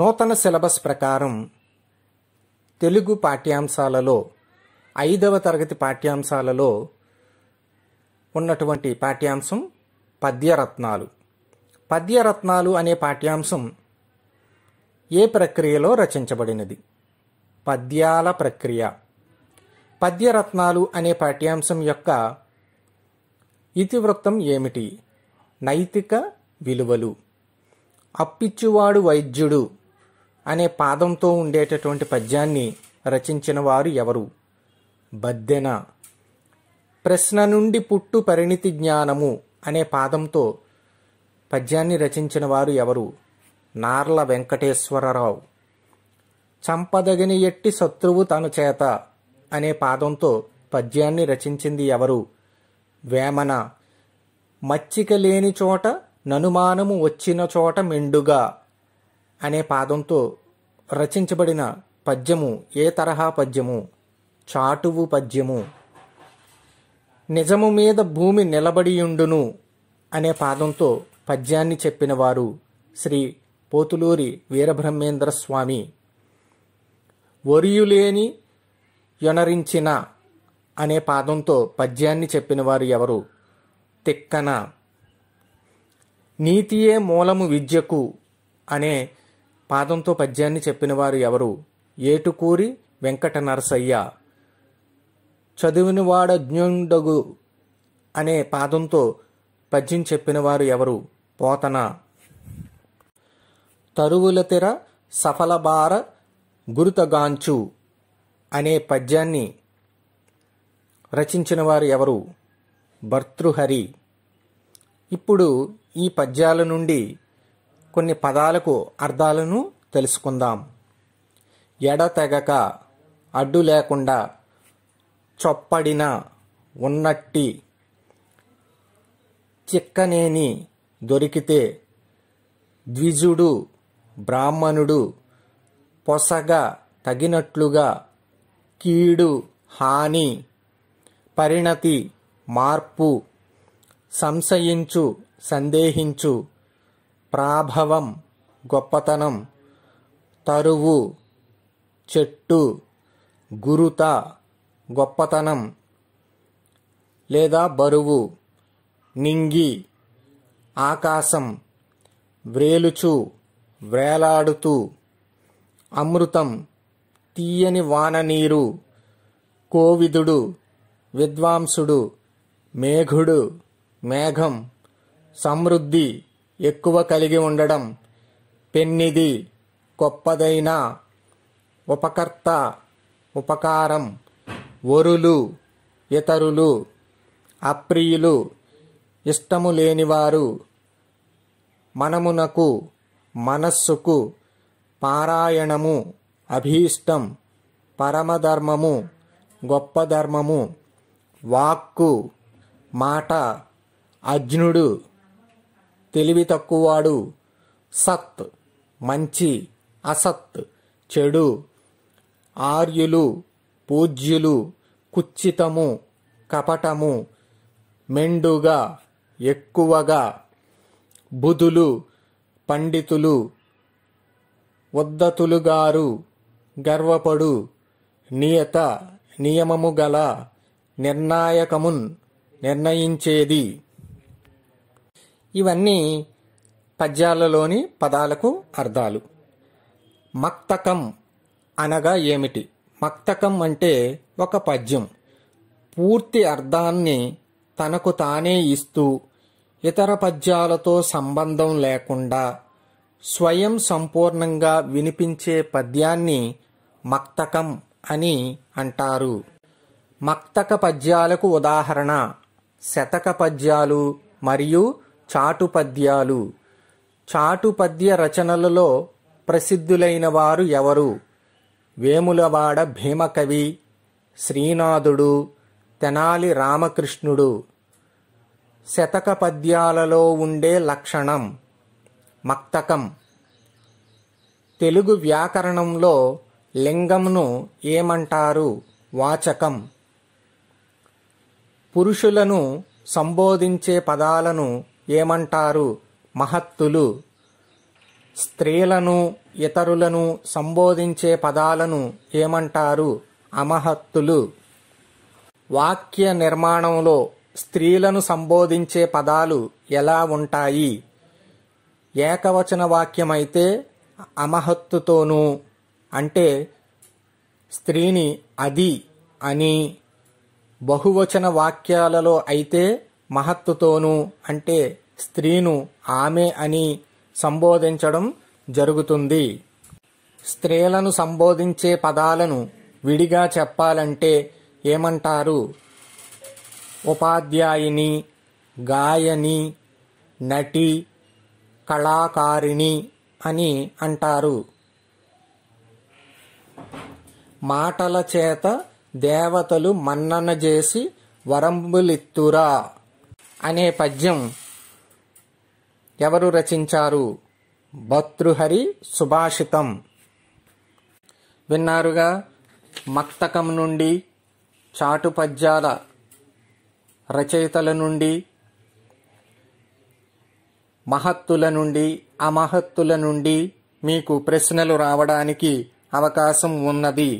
నూతన సిలబస్ ప్రకారం తెలుగు పాఠ్యాంశాలలో ఐదవ తరగతి పాఠ్యాంశాలలో ఉన్నటువంటి పాఠ్యాంశం పద్యరత్నాలు పద్యరత్నాలు అనే పాఠ్యాంశం ఏ ప్రక్రియలో రచించబడినది పద్యాల ప్రక్రియ పద్యరత్నాలు అనే పాఠ్యాంశం యొక్క ఇతివృత్తం ఏమిటి నైతిక విలువలు అప్పిచ్చువాడు వైద్యుడు అనే పాదంతో ఉండేటటువంటి పద్యాన్ని రచించిన వారు ఎవరు బద్దెన ప్రశ్న నుండి పుట్టు పరిణితి జ్ఞానము అనే పాదంతో పద్యాన్ని రచించిన వారు ఎవరు నార్ల వెంకటేశ్వరరావు చంపదగని ఎట్టి శత్రువు తను చేత అనే పాదంతో పద్యాన్ని రచించింది ఎవరు వేమన మచ్చిక లేని చోట ననుమానము వచ్చిన చోట మెండుగా అనే పాదంతో రచించబడిన పద్యము ఏ తరహా పద్యము చాటువు పద్యము నిజము మీద భూమి నిలబడియుండును అనే పాదంతో పద్యాన్ని చెప్పినవారు శ్రీ పోతులూరి వీరబ్రహ్మేంద్ర స్వామి ఒరియులేని యొనరించిన అనే పాదంతో పద్యాన్ని చెప్పినవారు ఎవరు తిక్కన నీతియే మూలము విద్యకు అనే పాదంతో పద్యాన్ని చెప్పినవారు ఎవరు ఏటుకూరి వెంకట నరసయ్య చదివినవాడజ్ఞుండగు అనే పాదంతో పద్యం చెప్పినవారు ఎవరు పోతన తరువుల తెర సఫలబార గురుతగాంచు అనే పద్యాన్ని రచించిన వారు ఎవరు భర్తృహరి ఇప్పుడు ఈ పద్యాల నుండి కొన్ని పదాలకు అర్థాలను తెలుసుకుందాం ఎడతెగక అడ్డు లేకుండా చొప్పడిన ఉన్నట్టి చిక్కనేని దొరికితే ద్విజుడు బ్రాహ్మణుడు పొసగా తగినట్లుగా కీడు హాని పరిణతి మార్పు సంశయించు సందేహించు ప్రాభవం గొప్పతనం తరువు చెట్టు గురుత గొప్పతనం లేదా బరువు నింగి ఆకాశం వ్రేలుచు వేలాడుతూ అమృతం తీయని వాననీరు కోవిదుడు విద్వాంసుడు మేఘుడు మేఘం సమృద్ధి ఎక్కువ కలిగి ఉండడం పెన్నిది గొప్పదైన ఉపకర్త ఉపకారం వరులు ఇతరులు అప్రియులు ఇష్టము లేనివారు మనమునకు మనస్సుకు పారాయణము అభీష్టం పరమధర్మము గొప్ప ధర్మము వాక్కు మాట అజ్ఞుడు తెలివి తక్కువవాడు సత్ మంచి అసత్ చెడు ఆర్యులు పూజ్యులు కుచ్చితము కపటము మెండుగా ఎక్కువగా బుధులు పండితులు ఉద్దతులుగారు గర్వపడు నియత నియమము గల నిర్ణాయకమున్ నిర్ణయించేది ఇవన్నీ పద్యాలలోని పదాలకు అర్థాలు మక్తకం అనగా ఏమిటి మక్తకం అంటే ఒక పద్యం పూర్తి అర్థాన్ని తనకు తానే ఇస్తూ ఇతర పద్యాలతో సంబంధం లేకుండా స్వయం సంపూర్ణంగా వినిపించే పద్యాన్ని మక్తకం అని అంటారు మక్తక పద్యాలకు ఉదాహరణ శతక పద్యాలు మరియు చాటుపద్యాలు చాటుపద్య రచనలలో ప్రసిద్ధులైన వారు ఎవరు వేములవాడ భీమకవి శ్రీనాథుడు తెనాలి రామకృష్ణుడు శతక పద్యాలలో ఉండే లక్షణం మక్తకం తెలుగు వ్యాకరణంలో లింగంను ఏమంటారు వాచకం పురుషులను సంబోధించే పదాలను ఏమంటారు మహత్తులు స్త్రీలను ఇతరులను సంబోధించే పదాలను ఏమంటారు అమహత్తులు వాక్య నిర్మాణంలో స్త్రీలను సంబోధించే పదాలు ఎలా ఉంటాయి ఏకవచన వాక్యమైతే అమహత్తుతోనూ అంటే స్త్రీని అది అని బహువచన వాక్యాలలో అయితే మహత్తుతోనూ అంటే స్త్రీను ఆమె అని సంబోధించడం జరుగుతుంది స్త్రీలను సంబోధించే పదాలను విడిగా చెప్పాలంటే ఏమంటారు ఉపాధ్యాయిని గాయని నటి కళాకారిణి అని అంటారు మాటల చేత దేవతలు మన్నన చేసి వరంబులిత్తురా అనే పద్యం ఎవరు రచించారు భతృహరి సుభాషితం విన్నారుగా మక్తకం నుండి చాటు పద్యాల రచయితల నుండి మహత్తుల నుండి అమహత్తుల నుండి మీకు ప్రశ్నలు రావడానికి అవకాశం ఉన్నది